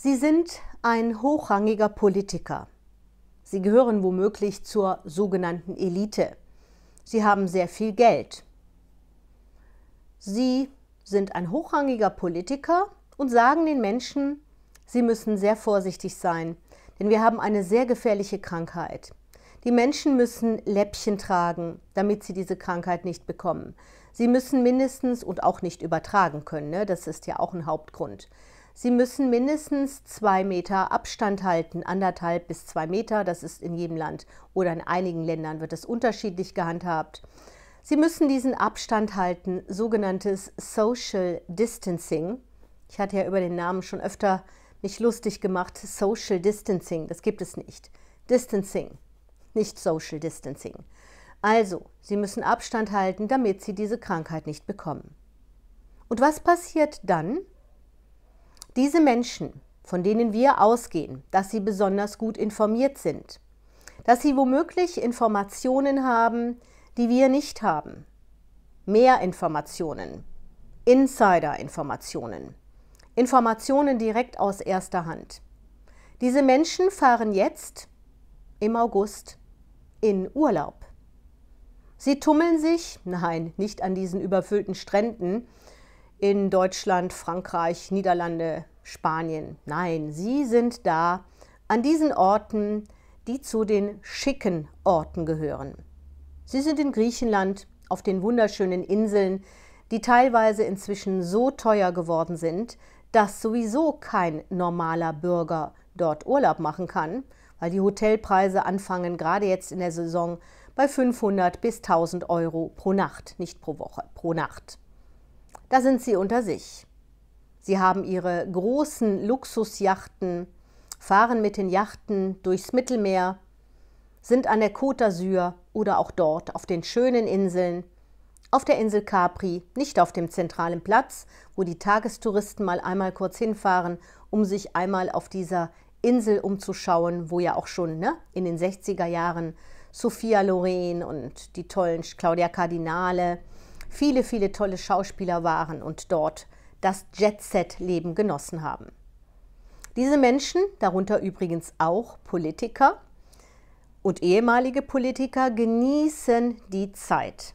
Sie sind ein hochrangiger Politiker. Sie gehören womöglich zur sogenannten Elite. Sie haben sehr viel Geld. Sie sind ein hochrangiger Politiker und sagen den Menschen, sie müssen sehr vorsichtig sein, denn wir haben eine sehr gefährliche Krankheit. Die Menschen müssen Läppchen tragen, damit sie diese Krankheit nicht bekommen. Sie müssen mindestens und auch nicht übertragen können, ne? das ist ja auch ein Hauptgrund. Sie müssen mindestens zwei Meter Abstand halten, anderthalb bis zwei Meter, das ist in jedem Land oder in einigen Ländern wird das unterschiedlich gehandhabt. Sie müssen diesen Abstand halten, sogenanntes Social Distancing. Ich hatte ja über den Namen schon öfter mich lustig gemacht. Social Distancing, das gibt es nicht. Distancing, nicht Social Distancing. Also, Sie müssen Abstand halten, damit Sie diese Krankheit nicht bekommen. Und was passiert dann? Diese Menschen, von denen wir ausgehen, dass sie besonders gut informiert sind, dass sie womöglich Informationen haben, die wir nicht haben. Mehr Informationen, Insider-Informationen, Informationen direkt aus erster Hand. Diese Menschen fahren jetzt im August in Urlaub. Sie tummeln sich, nein, nicht an diesen überfüllten Stränden, in Deutschland, Frankreich, Niederlande, Spanien. Nein, sie sind da an diesen Orten, die zu den schicken Orten gehören. Sie sind in Griechenland, auf den wunderschönen Inseln, die teilweise inzwischen so teuer geworden sind, dass sowieso kein normaler Bürger dort Urlaub machen kann, weil die Hotelpreise anfangen gerade jetzt in der Saison bei 500 bis 1000 Euro pro Nacht, nicht pro Woche, pro Nacht da sind sie unter sich. Sie haben ihre großen Luxusjachten, fahren mit den Yachten durchs Mittelmeer, sind an der Côte d'Azur oder auch dort auf den schönen Inseln, auf der Insel Capri, nicht auf dem zentralen Platz, wo die Tagestouristen mal einmal kurz hinfahren, um sich einmal auf dieser Insel umzuschauen, wo ja auch schon ne, in den 60er Jahren Sophia Loren und die tollen Claudia Cardinale viele, viele tolle Schauspieler waren und dort das Jet-Set-Leben genossen haben. Diese Menschen, darunter übrigens auch Politiker und ehemalige Politiker, genießen die Zeit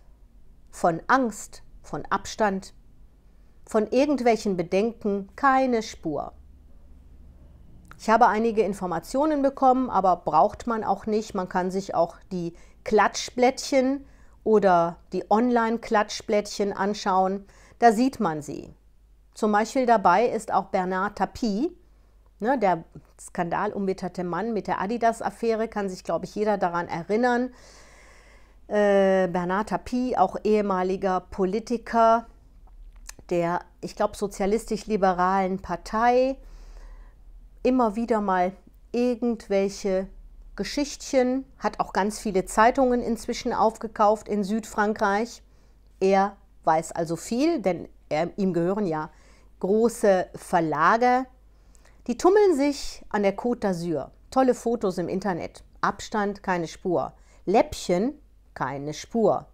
von Angst, von Abstand, von irgendwelchen Bedenken, keine Spur. Ich habe einige Informationen bekommen, aber braucht man auch nicht. Man kann sich auch die Klatschblättchen oder die Online-Klatschblättchen anschauen, da sieht man sie. Zum Beispiel dabei ist auch Bernard Tapie, ne, der skandalumwitterte Mann mit der Adidas-Affäre, kann sich, glaube ich, jeder daran erinnern. Äh, Bernard Tapie, auch ehemaliger Politiker der, ich glaube, sozialistisch-liberalen Partei, immer wieder mal irgendwelche Geschichtchen, hat auch ganz viele Zeitungen inzwischen aufgekauft in Südfrankreich. Er weiß also viel, denn er, ihm gehören ja große Verlage. Die tummeln sich an der Côte d'Azur. Tolle Fotos im Internet. Abstand, keine Spur. Läppchen, keine Spur.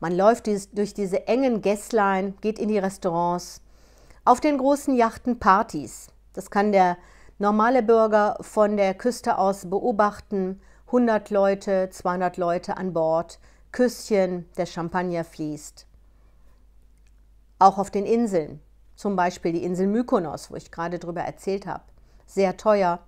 Man läuft durch diese engen Gässlein, geht in die Restaurants. Auf den großen Yachten Partys. Das kann der normale Bürger von der Küste aus beobachten, 100 Leute, 200 Leute an Bord, Küsschen, der Champagner fließt. Auch auf den Inseln, zum Beispiel die Insel Mykonos, wo ich gerade drüber erzählt habe, sehr teuer.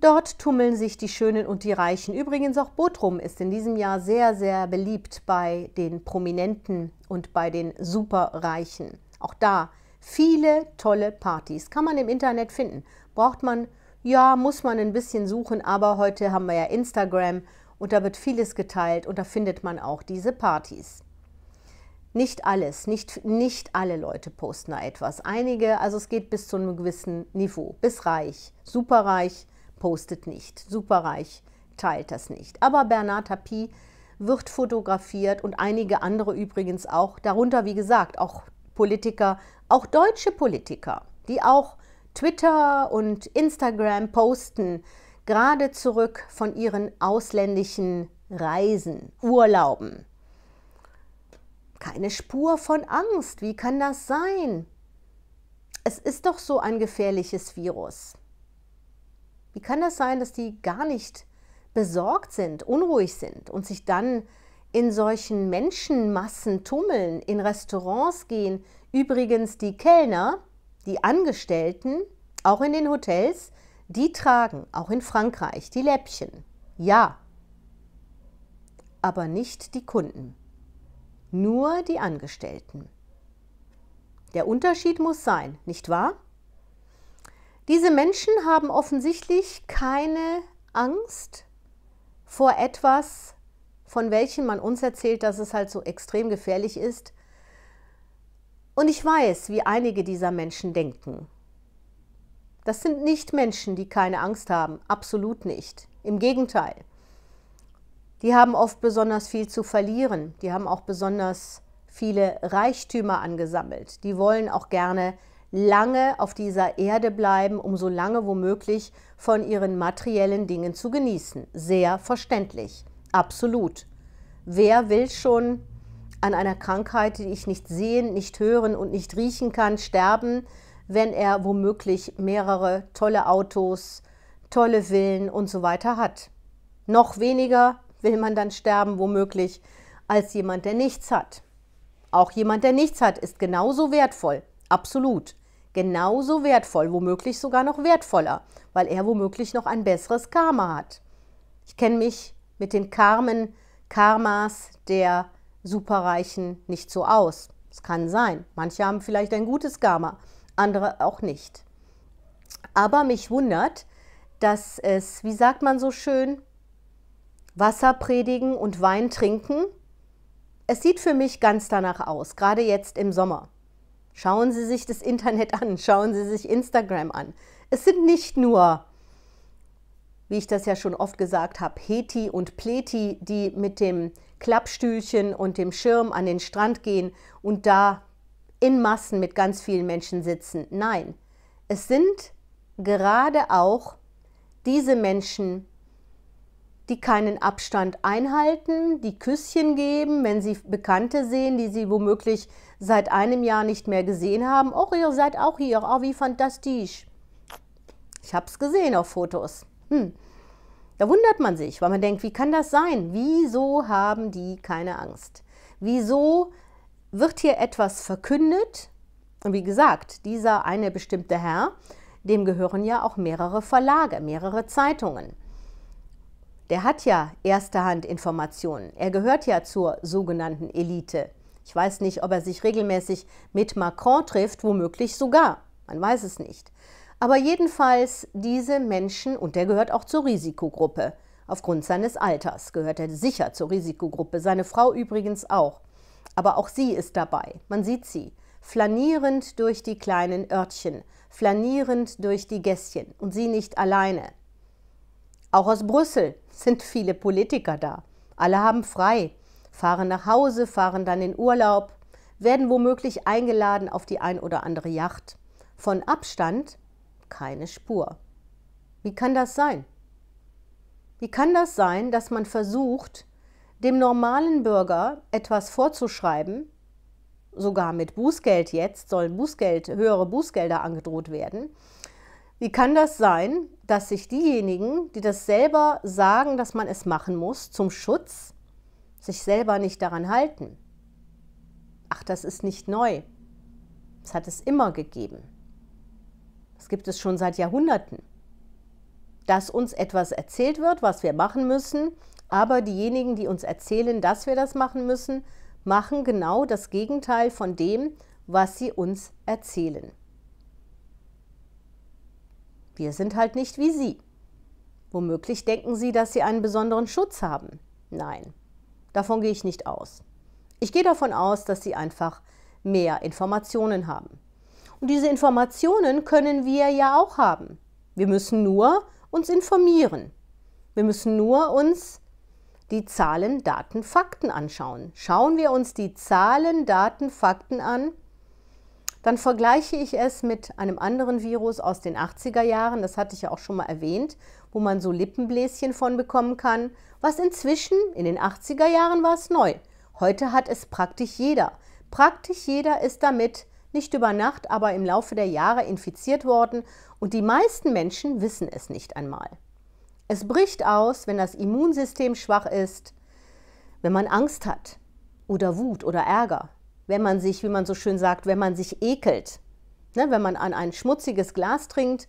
Dort tummeln sich die Schönen und die Reichen. Übrigens auch Botrum ist in diesem Jahr sehr, sehr beliebt bei den Prominenten und bei den Superreichen. Auch da viele tolle Partys kann man im Internet finden. Braucht man? Ja, muss man ein bisschen suchen, aber heute haben wir ja Instagram und da wird vieles geteilt und da findet man auch diese Partys. Nicht alles, nicht, nicht alle Leute posten da etwas. Einige, also es geht bis zu einem gewissen Niveau, bis reich. Superreich postet nicht, superreich teilt das nicht. Aber Bernard Tapie wird fotografiert und einige andere übrigens auch, darunter wie gesagt auch Politiker, auch deutsche Politiker, die auch Twitter und Instagram posten gerade zurück von ihren ausländischen Reisen, Urlauben. Keine Spur von Angst, wie kann das sein? Es ist doch so ein gefährliches Virus. Wie kann das sein, dass die gar nicht besorgt sind, unruhig sind und sich dann in solchen Menschenmassen tummeln, in Restaurants gehen? Übrigens die Kellner, die Angestellten, auch in den Hotels, die tragen, auch in Frankreich, die Läppchen. Ja, aber nicht die Kunden. Nur die Angestellten. Der Unterschied muss sein, nicht wahr? Diese Menschen haben offensichtlich keine Angst vor etwas, von welchem man uns erzählt, dass es halt so extrem gefährlich ist, und ich weiß, wie einige dieser Menschen denken. Das sind nicht Menschen, die keine Angst haben, absolut nicht. Im Gegenteil. Die haben oft besonders viel zu verlieren, die haben auch besonders viele Reichtümer angesammelt. Die wollen auch gerne lange auf dieser Erde bleiben, um so lange womöglich von ihren materiellen Dingen zu genießen. Sehr verständlich. Absolut. Wer will schon an einer Krankheit, die ich nicht sehen, nicht hören und nicht riechen kann, sterben, wenn er womöglich mehrere tolle Autos, tolle Villen und so weiter hat. Noch weniger will man dann sterben, womöglich, als jemand, der nichts hat. Auch jemand, der nichts hat, ist genauso wertvoll, absolut. Genauso wertvoll, womöglich sogar noch wertvoller, weil er womöglich noch ein besseres Karma hat. Ich kenne mich mit den Karmen, Karmas der Superreichen nicht so aus. Es kann sein. Manche haben vielleicht ein gutes Karma, andere auch nicht. Aber mich wundert, dass es, wie sagt man so schön, Wasser predigen und Wein trinken. Es sieht für mich ganz danach aus, gerade jetzt im Sommer. Schauen Sie sich das Internet an, schauen Sie sich Instagram an. Es sind nicht nur, wie ich das ja schon oft gesagt habe, Heti und Pleti, die mit dem Klappstühlchen und dem Schirm an den Strand gehen und da in Massen mit ganz vielen Menschen sitzen. Nein, es sind gerade auch diese Menschen, die keinen Abstand einhalten, die Küsschen geben, wenn sie Bekannte sehen, die sie womöglich seit einem Jahr nicht mehr gesehen haben. Oh, ihr seid auch hier. Oh, wie fantastisch. Ich habe es gesehen auf Fotos. Hm. Da wundert man sich, weil man denkt, wie kann das sein? Wieso haben die keine Angst? Wieso wird hier etwas verkündet? Und wie gesagt, dieser eine bestimmte Herr, dem gehören ja auch mehrere Verlage, mehrere Zeitungen. Der hat ja erster Hand Informationen. Er gehört ja zur sogenannten Elite. Ich weiß nicht, ob er sich regelmäßig mit Macron trifft, womöglich sogar. Man weiß es nicht. Aber jedenfalls diese Menschen, und der gehört auch zur Risikogruppe, aufgrund seines Alters gehört er sicher zur Risikogruppe, seine Frau übrigens auch. Aber auch sie ist dabei, man sieht sie, flanierend durch die kleinen Örtchen, flanierend durch die Gässchen und sie nicht alleine. Auch aus Brüssel sind viele Politiker da. Alle haben frei, fahren nach Hause, fahren dann in Urlaub, werden womöglich eingeladen auf die ein oder andere Yacht. Von Abstand keine Spur. Wie kann das sein? Wie kann das sein, dass man versucht, dem normalen Bürger etwas vorzuschreiben, sogar mit Bußgeld jetzt sollen Bußgeld, höhere Bußgelder angedroht werden. Wie kann das sein, dass sich diejenigen, die das selber sagen, dass man es machen muss, zum Schutz, sich selber nicht daran halten? Ach, das ist nicht neu. Das hat es immer gegeben. Das gibt es schon seit Jahrhunderten. Dass uns etwas erzählt wird, was wir machen müssen, aber diejenigen, die uns erzählen, dass wir das machen müssen, machen genau das Gegenteil von dem, was sie uns erzählen. Wir sind halt nicht wie sie. Womöglich denken sie, dass sie einen besonderen Schutz haben. Nein, davon gehe ich nicht aus. Ich gehe davon aus, dass sie einfach mehr Informationen haben. Und diese Informationen können wir ja auch haben. Wir müssen nur uns informieren. Wir müssen nur uns die Zahlen, Daten, Fakten anschauen. Schauen wir uns die Zahlen, Daten, Fakten an, dann vergleiche ich es mit einem anderen Virus aus den 80er Jahren, das hatte ich ja auch schon mal erwähnt, wo man so Lippenbläschen von bekommen kann, was inzwischen in den 80er Jahren war es neu. Heute hat es praktisch jeder. Praktisch jeder ist damit nicht über Nacht, aber im Laufe der Jahre infiziert worden und die meisten Menschen wissen es nicht einmal. Es bricht aus, wenn das Immunsystem schwach ist, wenn man Angst hat oder Wut oder Ärger, wenn man sich, wie man so schön sagt, wenn man sich ekelt, ne, wenn man an ein schmutziges Glas trinkt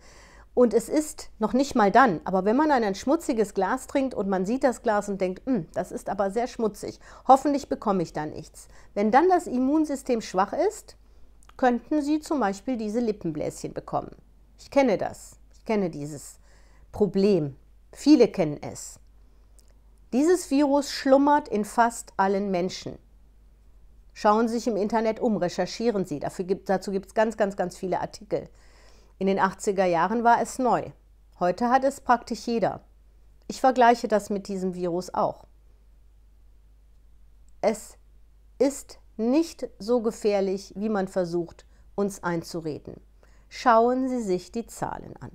und es ist noch nicht mal dann, aber wenn man an ein schmutziges Glas trinkt und man sieht das Glas und denkt, hm, das ist aber sehr schmutzig, hoffentlich bekomme ich da nichts. Wenn dann das Immunsystem schwach ist, könnten Sie zum Beispiel diese Lippenbläschen bekommen. Ich kenne das, ich kenne dieses Problem. Viele kennen es. Dieses Virus schlummert in fast allen Menschen. Schauen Sie sich im Internet um, recherchieren Sie. Gibt, dazu gibt es ganz, ganz, ganz viele Artikel. In den 80er Jahren war es neu. Heute hat es praktisch jeder. Ich vergleiche das mit diesem Virus auch. Es ist nicht so gefährlich, wie man versucht, uns einzureden. Schauen Sie sich die Zahlen an.